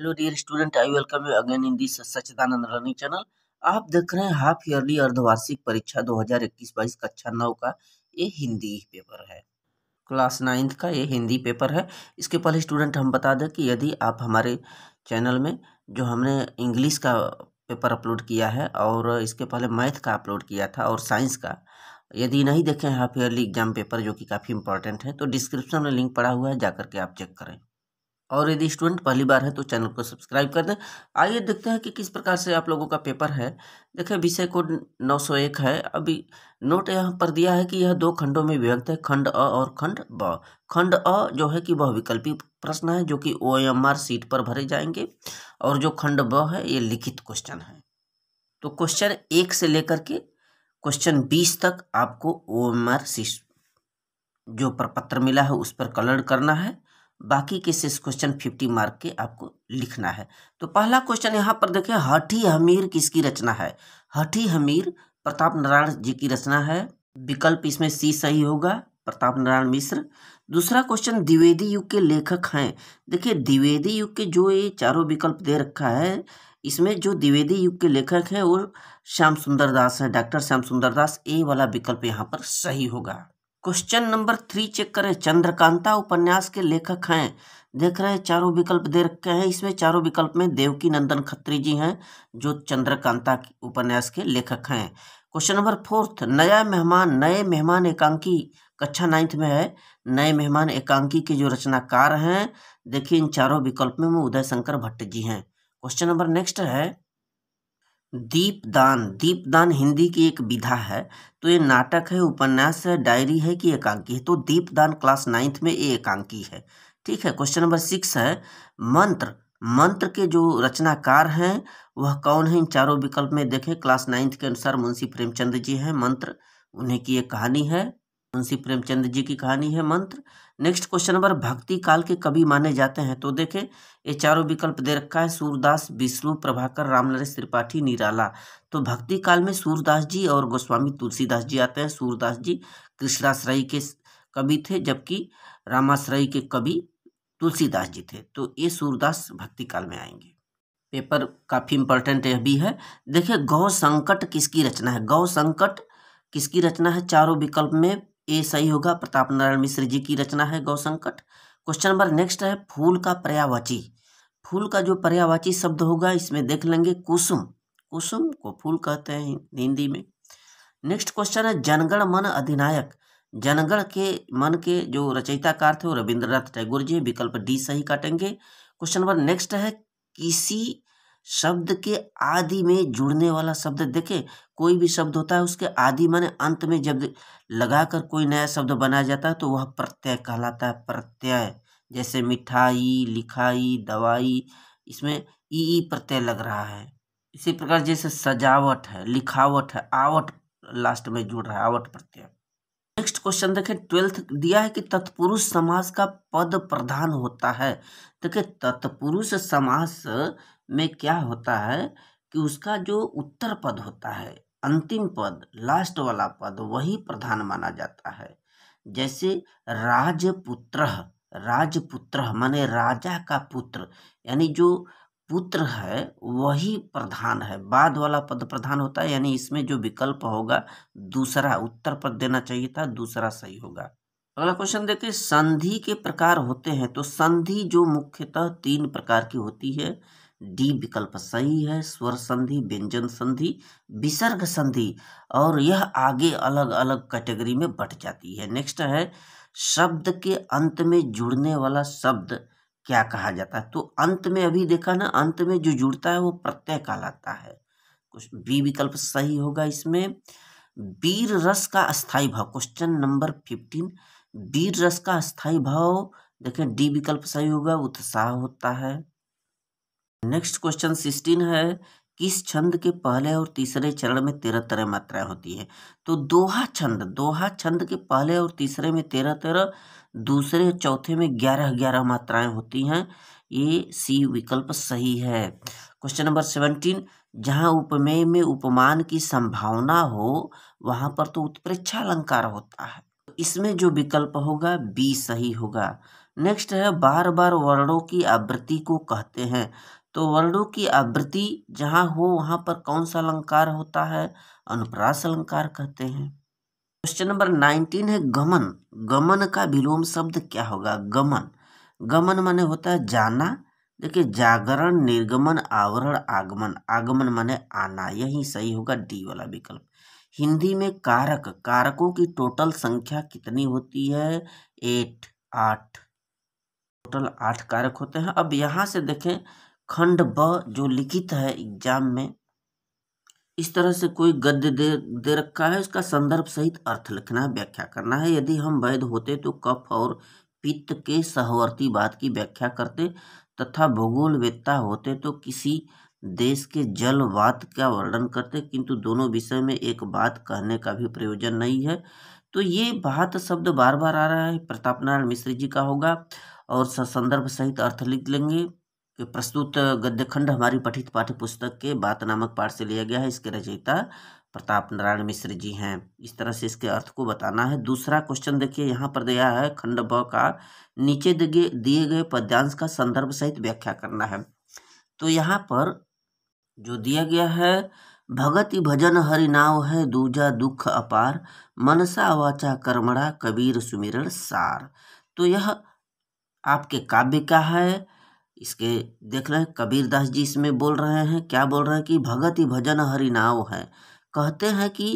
hello dear student I welcome you again in this Sachidanand running channel आप देख रहे हैं हाफ ईयरली अर्धवार्षिक परीक्षा 2021-22 कक्षा नौ का ये हिंदी पेपर है क्लास नाइन्थ का ये हिंदी पेपर है इसके पहले स्टूडेंट हम बता दें कि यदि आप हमारे चैनल में जो हमने इंग्लिश का पेपर अपलोड किया है और इसके पहले मैथ का अपलोड किया था और साइंस का यदि नहीं देखें हाफ ईयरली एग्जाम पेपर जो कि काफ़ी इंपॉर्टेंट है तो डिस्क्रिप्शन में लिंक पड़ा हुआ है जाकर के आप चेक करें और यदि स्टूडेंट पहली बार है तो चैनल को सब्सक्राइब कर दें आइए देखते हैं कि किस प्रकार से आप लोगों का पेपर है देखिए विषय कोड 901 है अभी नोट यहाँ पर दिया है कि यह दो खंडों में विभक्त है खंड अ और खंड ब खंड अ जो है कि वह विकल्पी प्रश्न है जो कि ओ एम आर सीट पर भरे जाएंगे और जो खंड ब है ये लिखित क्वेश्चन है तो क्वेश्चन एक से लेकर के क्वेश्चन बीस तक आपको ओ एम आर सीट जो प्रपत्र मिला है उस पर कलर करना है बाकी के शेष क्वेश्चन फिफ्टी मार्क के आपको लिखना है तो पहला क्वेश्चन यहाँ पर देखें हठी हमीर किसकी रचना है हठी हमीर प्रताप नारायण जी की रचना है विकल्प इसमें सी सही होगा प्रताप नारायण मिश्र दूसरा क्वेश्चन द्विवेदी युग के लेखक हैं देखिए द्विवेदी युग के जो ये चारों विकल्प दे रखा है इसमें जो द्विवेदी युग के लेखक हैं वो श्याम सुंदर दास हैं डॉक्टर श्याम सुंदर दास ए वाला विकल्प यहाँ पर सही होगा क्वेश्चन नंबर थ्री चेक करें चंद्रकांता उपन्यास के लेखक हैं देख रहे हैं चारों विकल्प दे रखे हैं इसमें चारों विकल्प में देवकी नंदन खत्री जी हैं जो चंद्रकांता उपन्यास के लेखक हैं क्वेश्चन नंबर फोर्थ नया मेहमान नए मेहमान एकांकी कक्षा नाइन्थ में है नए मेहमान एकांकी के जो रचनाकार हैं देखिए इन चारों विकल्प में उदय शंकर भट्ट जी हैं क्वेश्चन नंबर नेक्स्ट है दीपदान दीपदान हिंदी की एक विधा है तो ये नाटक है उपन्यास है डायरी है कि एकांकी है तो दीपदान क्लास नाइन्थ में ये एकांकी है ठीक है क्वेश्चन नंबर सिक्स है मंत्र मंत्र के जो रचनाकार हैं वह कौन है इन चारों विकल्प में देखें क्लास नाइन्थ के अनुसार मुंशी प्रेमचंद जी हैं मंत्र उन्हें की एक कहानी है मुंशी प्रेमचंद जी की कहानी है मंत्र नेक्स्ट क्वेश्चन नंबर भक्ति काल के कवि माने जाते हैं तो देखें ये चारों विकल्प दे रखा है सूरदास विष्णु प्रभाकर रामनरेश त्रिपाठी निराला तो भक्ति काल में सूरदास जी और गोस्वामी तुलसीदास जी आते हैं सूरदास जी कृष्णाश्रयी के कवि थे जबकि रामाश्रयी के कवि तुलसीदास जी थे तो ये सूरदास भक्ति काल में आएंगे पेपर काफ़ी इंपॉर्टेंट यह भी है देखिए गौ संकट किसकी रचना है गौ संकट किसकी रचना है चारों विकल्प में ए सही होगा प्रताप नारायण मिश्र जी की रचना है गौ संकट क्वेश्चन नंबर नेक्स्ट है फूल का पर्यावाची फूल का जो पर्यावाची शब्द होगा इसमें देख लेंगे कुसुम कुसुम को फूल कहते हैं हिंदी में नेक्स्ट क्वेश्चन है जनगण मन अधिनायक जनगण के मन के जो रचयिताकार थे वो रविंद्रनाथ टैगोर जी विकल्प डी सही काटेंगे क्वेश्चन नंबर नेक्स्ट है किसी शब्द के आदि में जुड़ने वाला शब्द देखे कोई भी शब्द होता है उसके आदि माने अंत में जब लगाकर कोई नया शब्द बनाया जाता है तो वह प्रत्यय कहलाता है प्रत्यय जैसे मिठाई लिखाई दवाई इसमें ई ई प्रत्यय लग रहा है इसी प्रकार जैसे सजावट है लिखावट है आवट लास्ट में जुड़ रहा है आवट प्रत्यय नेक्स्ट क्वेश्चन देखें ट्वेल्थ दिया है कि तत्पुरुष समास का पद प्रधान होता है देखिए तत्पुरुष समास में क्या होता है कि उसका जो उत्तर पद होता है अंतिम पद लास्ट वाला पद वही प्रधान माना जाता है जैसे राजपुत्र राजपुत्र माने राजा का पुत्र यानी जो पुत्र है वही प्रधान है बाद वाला पद प्रधान होता है यानी इसमें जो विकल्प होगा दूसरा उत्तर पद देना चाहिए था दूसरा सही होगा अगला क्वेश्चन देखें संधि के प्रकार होते हैं तो संधि जो मुख्यतः तीन प्रकार की होती है डी विकल्प सही है स्वर संधि व्यंजन संधि विसर्ग संधि और यह आगे अलग अलग कैटेगरी में बट जाती है नेक्स्ट है शब्द के अंत में जुड़ने वाला शब्द क्या कहा जाता है तो अंत में अभी देखा ना अंत में जो जुड़ता है वो प्रत्यय कहलाता है कुछ बी विकल्प सही होगा इसमें वीर रस का स्थायी भाव क्वेश्चन नंबर फिफ्टीन वीर रस का स्थायी भाव देखें डी विकल्प सही होगा उत्साह होता है नेक्स्ट क्वेश्चन सिक्सटीन है किस छंद के पहले और तीसरे चरण में तेरह तेरह मात्राएं होती है तो दोहा छंद दोहा छंद के पहले और तीसरे में तेरह तेरह दूसरे चौथे में ग्यारह ग्यारह मात्राएं होती हैं ये सी विकल्प सही है क्वेश्चन नंबर सेवनटीन जहाँ उपमेय में उपमान की संभावना हो वहाँ पर तो उत्प्रेक्षा अलंकार होता है इसमें जो विकल्प होगा बी सही होगा नेक्स्ट है बार बार वर्णों की आवृत्ति को कहते हैं तो वर्णों की आवृत्ति जहाँ हो वहाँ पर कौन सा अलंकार होता है अनुप्रास अलंकार कहते हैं क्वेश्चन नंबर नाइनटीन है गमन गमन का विलोम शब्द क्या होगा गमन गमन माने होता है जाना देखिए जागरण निर्गमन आवरण आगमन आगमन माने आना यही सही होगा डी वाला विकल्प हिंदी में कारक कारकों की टोटल संख्या कितनी होती है एट आठ टोटल आठ कारक होते हैं अब यहाँ से देखें खंड ब जो लिखित है एग्जाम में इस तरह से कोई गद्य दे दे रखा है उसका संदर्भ सहित अर्थ लिखना है व्याख्या करना है यदि हम वैध होते तो कफ और पित्त के सहवर्ती बात की व्याख्या करते तथा भूगोल वेत्ता होते तो किसी देश के वात का वर्णन करते किंतु दोनों विषय में एक बात कहने का भी प्रयोजन नहीं है तो ये बात शब्द बार बार आ रहा है प्रताप नारायण मिश्र जी का होगा और संदर्भ सहित अर्थ लिख लेंगे कि प्रस्तुत गद्यखंड हमारी पठित पाठ्य पुस्तक के बात नामक पाठ से लिया गया है इसके रचयिता प्रताप नारायण मिश्र जी हैं इस तरह से इसके अर्थ को बताना है दूसरा क्वेश्चन देखिए यहाँ पर दिया है खंड ब का नीचे दिए गए पद्यांश का संदर्भ सहित व्याख्या करना है तो यहाँ पर जो दिया गया है भगति भजन हरि नाव है दूजा दुख अपार मनसा वाचा कर्मणा कबीर सुमिरण सार तो यह आपके काव्य का है इसके देख रहे हैं कबीरदास जी इसमें बोल रहे हैं क्या बोल रहे हैं कि भगत ही भजन हरि नाव है कहते हैं कि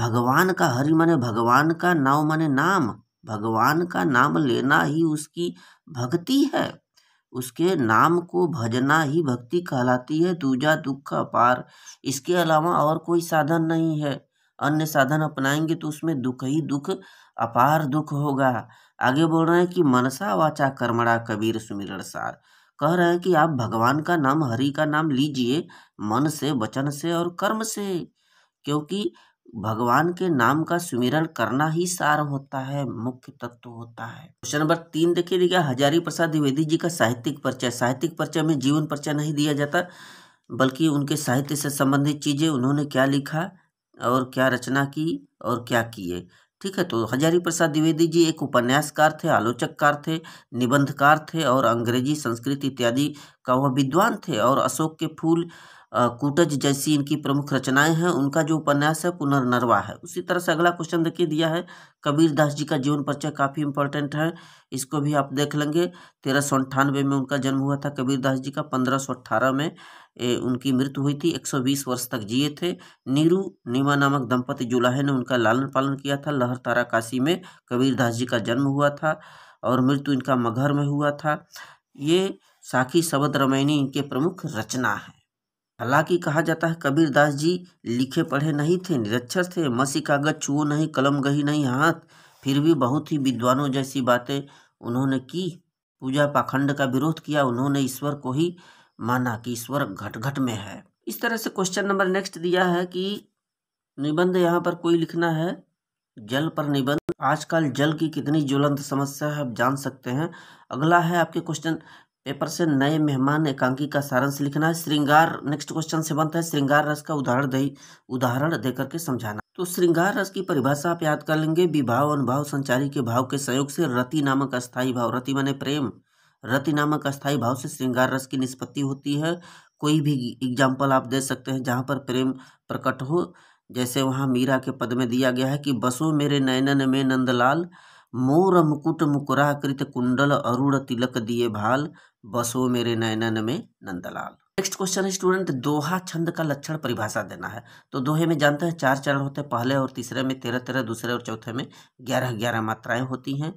भगवान का हरि माने भगवान का नाव माने नाम भगवान का नाम लेना ही उसकी भक्ति है उसके नाम को भजना ही भक्ति कहलाती है दूजा दुख अपार इसके अलावा और कोई साधन नहीं है अन्य साधन अपनाएंगे तो उसमें दुख ही दुख अपार दुख होगा आगे बोल रहे हैं कि मनसा वाचा कर्मणा कबीर सुमिरण सार कह रहे हैं कि आप भगवान का नाम हरि का नाम लीजिए मन से वचन से और कर्म से क्योंकि भगवान के नाम का सुमिरन करना ही सार होता है मुख्य तत्व होता है क्वेश्चन नंबर तीन देखिए देखिए हजारी प्रसाद द्विवेदी जी का साहित्यिक परिचय साहित्यिक परिचय में जीवन परिचय नहीं दिया जाता बल्कि उनके साहित्य से संबंधित चीजें उन्होंने क्या लिखा और क्या रचना की और क्या किए ठीक है तो हजारी प्रसाद द्विवेदी जी एक उपन्यासकार थे आलोचककार थे निबंधकार थे और अंग्रेजी संस्कृत इत्यादि का वह विद्वान थे और अशोक के फूल कूटज जैसी इनकी प्रमुख रचनाएं हैं उनका जो उपन्यास है पुनर्नरवा है उसी तरह से अगला क्वेश्चन देखिए दिया है कबीर दास जी का जीवन परिचय काफ़ी इंपॉर्टेंट है इसको भी आप देख लेंगे तेरह सौ अंठानवे में उनका जन्म हुआ था कबीर दास जी का पंद्रह सौ अट्ठारह में ए, उनकी मृत्यु हुई थी एक सौ बीस वर्ष तक जिए थे नीरू नीमा नामक दंपति जुलाहे ने उनका लालन पालन किया था लहर तारा काशी में कबीर दास जी का जन्म हुआ था और मृत्यु इनका मघर में हुआ था ये साखी सबद रमैनी इनके प्रमुख रचना है हालांकि कहा जाता है कबीर दास जी लिखे पढ़े नहीं थे निरक्षर थे मसी कागज छुओ नहीं कलम गही नहीं हाथ फिर भी बहुत ही विद्वानों जैसी बातें उन्होंने की पूजा पाखंड का विरोध किया उन्होंने ईश्वर को ही माना कि ईश्वर घट घट में है इस तरह से क्वेश्चन नंबर नेक्स्ट दिया है कि निबंध यहाँ पर कोई लिखना है जल पर निबंध आजकल जल की कितनी ज्वलंत समस्या है आप जान सकते हैं अगला है आपके क्वेश्चन पेपर से नए मेहमान एकांकी का सारांश लिखना है श्रृंगार नेक्स्ट क्वेश्चन से बनता है श्रृंगार रस का उदाहरण दे उदाहरण देकर के समझाना तो श्रृंगार रस की परिभाषा आप याद कर लेंगे विभाव अनुभाव संचारी के भाव के सहयोग से रति नामक अस्थायी भाव रति माने प्रेम रति नामक अस्थायी भाव से श्रृंगार रस की निष्पत्ति होती है कोई भी एग्जाम्पल आप दे सकते हैं जहाँ पर प्रेम प्रकट हो जैसे वहाँ मीरा के पद में दिया गया है कि बसो मेरे नयनन में नंदलाल मोर मुकुट मुकुरा कृत कुंडल अरुण तिलक दिए भाल बसो मेरे नयनन में नंदलाल नेक्स्ट क्वेश्चन स्टूडेंट दोहा छंद का लक्षण परिभाषा देना है तो दोहे में जानते हैं चार चरण होते हैं पहले और तीसरे में तेरह तेरह दूसरे और चौथे में ग्यारह ग्यारह मात्राएं होती हैं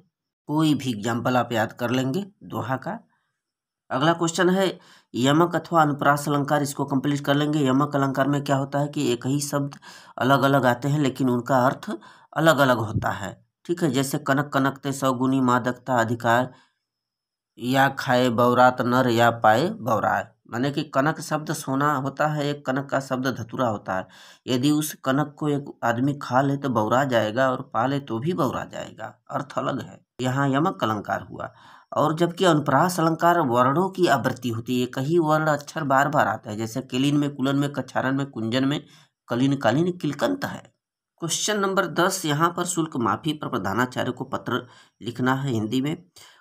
कोई भी एग्जाम्पल आप याद कर लेंगे दोहा का अगला क्वेश्चन है यमक अथवा अनुप्रास अलंकार इसको कंप्लीट कर लेंगे यमक अलंकार में क्या होता है कि एक ही शब्द अलग अलग आते हैं लेकिन उनका अर्थ अलग अलग होता है ठीक है जैसे कनक कनकते सौगुनी मादकता अधिकार या खाए बौरात नर या पाए बौराए माने कि कनक शब्द सोना होता है एक कनक का शब्द धतुरा होता है यदि उस कनक को एक आदमी खा ले तो बौरा जाएगा और पा ले तो भी बौरा जाएगा अर्थ अलग है यहाँ यमक अलंकार हुआ और जबकि अनुप्रास अलंकार वर्णों की आवृत्ति होती है कही वर्ण अक्षर बार बार आता है जैसे किलिन में कुलन में कछारन में कुंजन में कलिन कालीन किलकंत है क्वेश्चन नंबर दस यहाँ पर शुल्क माफी पर प्रधानाचार्य को पत्र लिखना है हिंदी में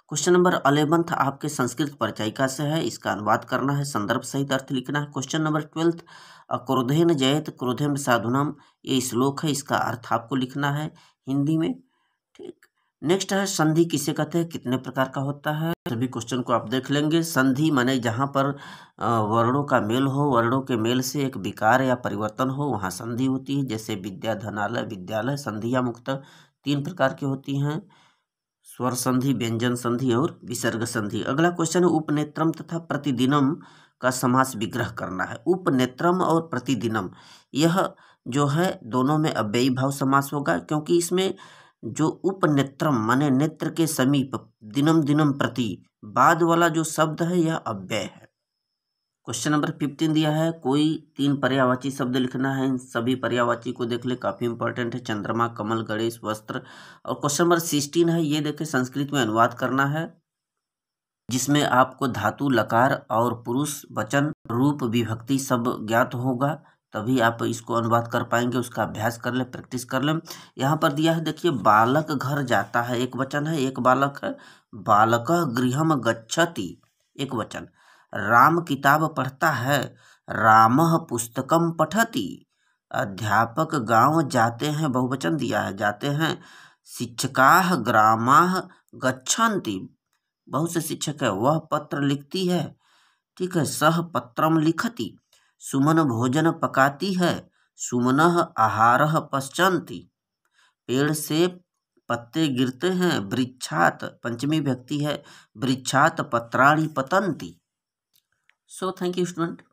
क्वेश्चन नंबर अलेवंथ आपके संस्कृत परिचायिका से है इसका अनुवाद करना है संदर्भ सहित अर्थ लिखना है क्वेश्चन नंबर ट्वेल्थ क्रोधेन जयत क्रोधेन साधुनम ये श्लोक है इसका अर्थ आपको लिखना है हिंदी में ठीक नेक्स्ट है संधि किसे कहते हैं कितने प्रकार का होता है सभी क्वेश्चन को आप देख लेंगे संधि माने जहाँ पर वर्णों का मेल हो वर्णों के मेल से एक विकार या परिवर्तन हो वहाँ संधि होती है जैसे विद्या धनालय विद्यालय संधिया मुक्त तीन प्रकार की होती हैं स्वर संधि व्यंजन संधि और विसर्ग संधि अगला क्वेश्चन है उपनेत्रम तथा प्रतिदिनम का समास विग्रह करना है उपनेत्रम और प्रतिदिनम यह जो है दोनों में अव्ययी भाव समास होगा क्योंकि इसमें जो उपनेत्रम माने नेत्र के समीप दिनम दिनम प्रति बाद वाला जो शब्द है यह अव्यय है क्वेश्चन नंबर फिफ्टीन दिया है कोई तीन पर्यावाची शब्द लिखना है इन सभी पर्यावाची को देख ले काफ़ी इंपॉर्टेंट है चंद्रमा कमल गणेश वस्त्र और क्वेश्चन नंबर सिक्सटीन है ये देखे संस्कृत में अनुवाद करना है जिसमें आपको धातु लकार और पुरुष वचन रूप विभक्ति सब ज्ञात होगा तभी आप इसको अनुवाद कर पाएंगे उसका अभ्यास कर लें प्रैक्टिस कर लें यहाँ पर दिया है देखिए बालक घर जाता है एक वचन है एक बालक है बालक गृहम गच्छति एक वचन राम किताब पढ़ता है राम पुस्तकम पठति अध्यापक गांव जाते हैं बहुवचन दिया है जाते हैं शिक्षका ग्रामा गच्छन्ति बहुत से शिक्षक है वह पत्र लिखती है ठीक है सह पत्रम लिखती सुमन भोजन पकाती है सुमन आहार पश्चंती पेड़ से पत्ते गिरते हैं वृक्षात पंचमी व्यक्ति है वृक्षात पत्राणी पतंती सो थैंक यू स्टूडेंट